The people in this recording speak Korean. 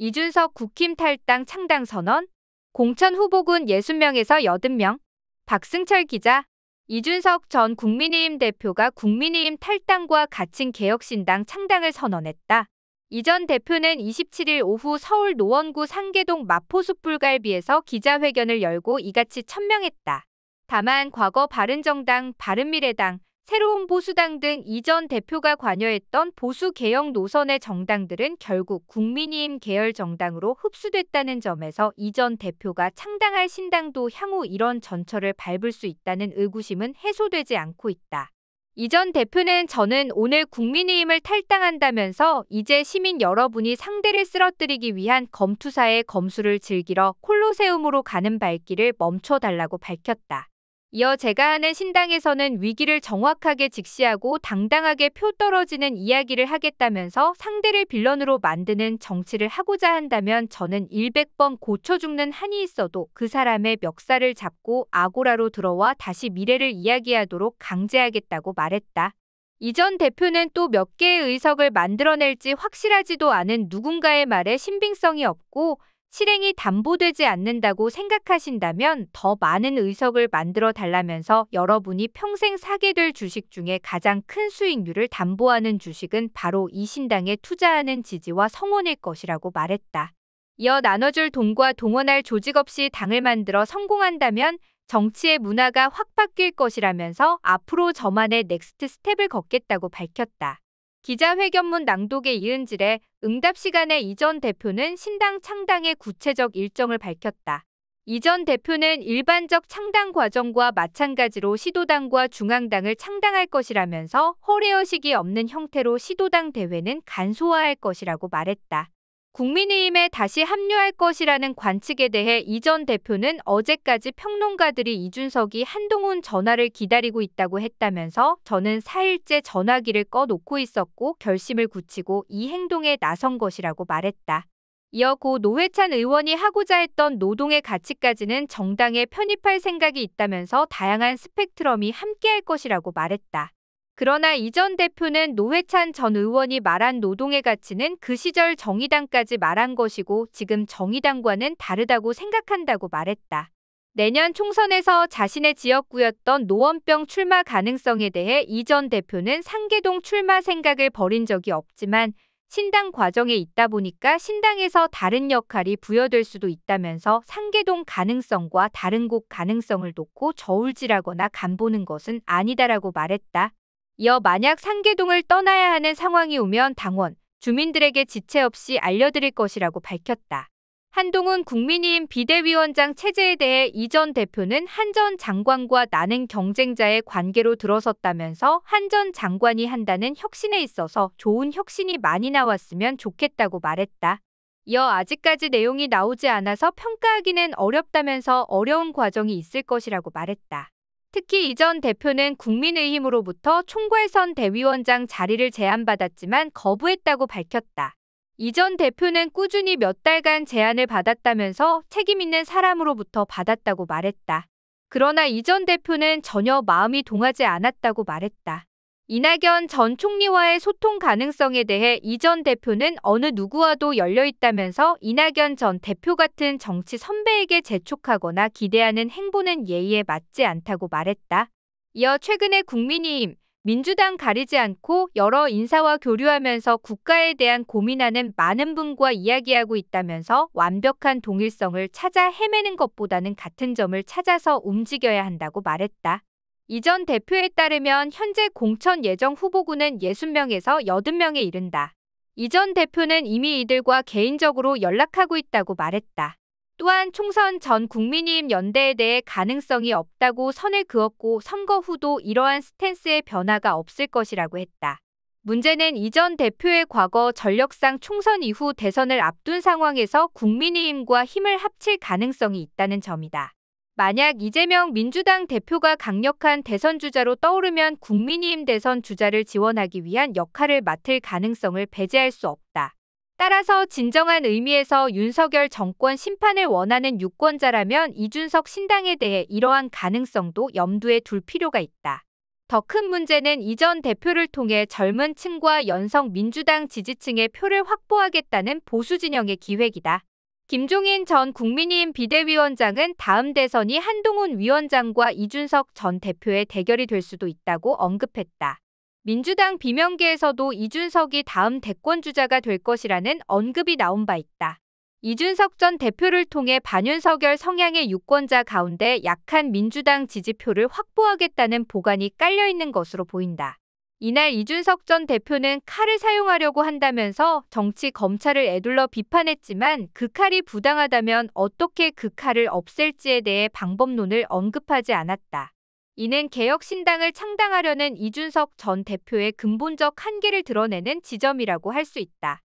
이준석 국힘 탈당 창당 선언, 공천 후보군 60명에서 80명, 박승철 기자, 이준석 전 국민의힘 대표가 국민의힘 탈당과 갇힌 개혁신당 창당을 선언했다. 이 전 대표는 27일 오후 서울 노원구 상계동 마포숯불갈비에서 기자회견을 열고 이같이 천명했다. 다만 과거 바른정당, 바른미래당, 새로운 보수당 등 이 전 대표가 관여했던 보수 개혁 노선의 정당들은 결국 국민의힘 계열 정당으로 흡수됐다는 점에서 이 전 대표가 창당할 신당도 향후 이런 전철을 밟을 수 있다는 의구심은 해소되지 않고 있다. 이 전 대표는 저는 오늘 국민의힘을 탈당한다면서 이제 시민 여러분이 상대를 쓰러뜨리기 위한 검투사의 검수를 즐기러 콜로세움으로 가는 발길을 멈춰달라고 밝혔다. 이어 제가 아는 신당에서는 위기를 정확하게 직시하고 당당하게 표 떨어지는 이야기를 하겠다면서 상대를 빌런으로 만드는 정치를 하고자 한다면 저는 100번 고쳐 죽는 한이 있어도 그 사람의 멱살을 잡고 아고라로 들어와 다시 미래를 이야기하도록 강제하겠다고 말했다. 이전 대표는 또 몇 개의 의석을 만들어낼지 확실하지도 않은 누군가의 말에 신빙성이 없고 실행이 담보되지 않는다고 생각하신다면 더 많은 의석을 만들어 달라면서 여러분이 평생 사게 될 주식 중에 가장 큰 수익률을 담보하는 주식은 바로 이 신당에 투자하는 지지와 성원일 것이라고 말했다. 이어 나눠줄 돈과 동원할 조직 없이 당을 만들어 성공한다면 정치의 문화가 확 바뀔 것이라면서 앞으로 저만의 넥스트 스텝을 걷겠다고 밝혔다. 기자회견문 낭독에 이은 질에 응답 시간에 이 전 대표는 신당 창당의 구체적 일정을 밝혔다. 이전 대표는 일반적 창당 과정과 마찬가지로 시도당과 중앙당을 창당할 것이라면서 허례허식이 없는 형태로 시도당 대회는 간소화할 것이라고 말했다. 국민의힘에 다시 합류할 것이라는 관측에 대해 이전 대표는 어제까지 평론가들이 이준석이 한동훈 전화를 기다리고 있다고 했다면서 저는 4일째 전화기를 꺼놓고 있었고 결심을 굳히고 이 행동에 나선 것이라고 말했다. 이어 고 노회찬 의원이 하고자 했던 노동의 가치까지는 정당에 편입할 생각이 있다면서 다양한 스펙트럼이 함께할 것이라고 말했다. 그러나 이 전 대표는 노회찬 전 의원이 말한 노동의 가치는 그 시절 정의당까지 말한 것이고 지금 정의당과는 다르다고 생각한다고 말했다. 내년 총선에서 자신의 지역구였던 노원병 출마 가능성에 대해 이 전 대표는 상계동 출마 생각을 버린 적이 없지만 신당 과정에 있다 보니까 신당에서 다른 역할이 부여될 수도 있다면서 상계동 가능성과 다른 곳 가능성을 놓고 저울질하거나 간보는 것은 아니다라고 말했다. 이어 만약 상계동을 떠나야 하는 상황이 오면 당원, 주민들에게 지체 없이 알려드릴 것이라고 밝혔다. 한동훈 국민의힘 비대위원장 체제에 대해 이전 대표는 한 전 장관과 나는 경쟁자의 관계로 들어섰다면서 한 전 장관이 한다는 혁신에 있어서 좋은 혁신이 많이 나왔으면 좋겠다고 말했다. 이어 아직까지 내용이 나오지 않아서 평가하기는 어렵다면서 어려운 과정이 있을 것이라고 말했다. 특히 이 전 대표는 국민의힘으로부터 총괄선 대위원장 자리를 제안받았지만 거부했다고 밝혔다. 이전 대표는 꾸준히 몇 달간 제안을 받았다면서 책임있는 사람으로부터 받았다고 말했다. 그러나 이전 대표는 전혀 마음이 동하지 않았다고 말했다. 이낙연 전 총리와의 소통 가능성에 대해 이 전 대표는 어느 누구와도 열려있다면서 이낙연 전 대표 같은 정치 선배에게 재촉하거나 기대하는 행보는 예의에 맞지 않다고 말했다. 이어 최근에 국민이임 민주당 가리지 않고 여러 인사와 교류하면서 국가에 대한 고민하는 많은 분과 이야기하고 있다면서 완벽한 동일성을 찾아 헤매는 것보다는 같은 점을 찾아서 움직여야 한다고 말했다. 이전 대표에 따르면 현재 공천 예정 후보군은 60명에서 80명에 이른다. 이 전 대표는 이미 이들과 개인적으로 연락하고 있다고 말했다. 또한 총선 전 국민의힘 연대에 대해 가능성이 없다고 선을 그었고 선거 후도 이러한 스탠스의 변화가 없을 것이라고 했다. 문제는 이 전 대표의 과거 전력상 총선 이후 대선을 앞둔 상황에서 국민의힘과 힘을 합칠 가능성이 있다는 점이다. 만약 이재명 민주당 대표가 강력한 대선 주자로 떠오르면 국민의힘 대선 주자를 지원하기 위한 역할을 맡을 가능성을 배제할 수 없다. 따라서 진정한 의미에서 윤석열 정권 심판을 원하는 유권자라면 이준석 신당에 대해 이러한 가능성도 염두에 둘 필요가 있다. 더 큰 문제는 이 전 대표를 통해 젊은 층과 연성 민주당 지지층의 표를 확보하겠다는 보수 진영의 기획이다. 김종인 전 국민의힘 비대위원장은 다음 대선이 한동훈 위원장과 이준석 전 대표의 대결이 될 수도 있다고 언급했다. 민주당 비명계에서도 이준석이 다음 대권주자가 될 것이라는 언급이 나온 바 있다. 이준석 전 대표를 통해 반윤석열 성향의 유권자 가운데 약한 민주당 지지표를 확보하겠다는 보관이 깔려 있는 것으로 보인다. 이날 이준석 전 대표는 칼을 사용하려고 한다면서 정치 검찰을 애둘러 비판했지만 그 칼이 부당하다면 어떻게 그 칼을 없앨지에 대해 방법론을 언급하지 않았다. 이는 개혁신당을 창당하려는 이준석 전 대표의 근본적 한계를 드러내는 지점이라고 할 수 있다.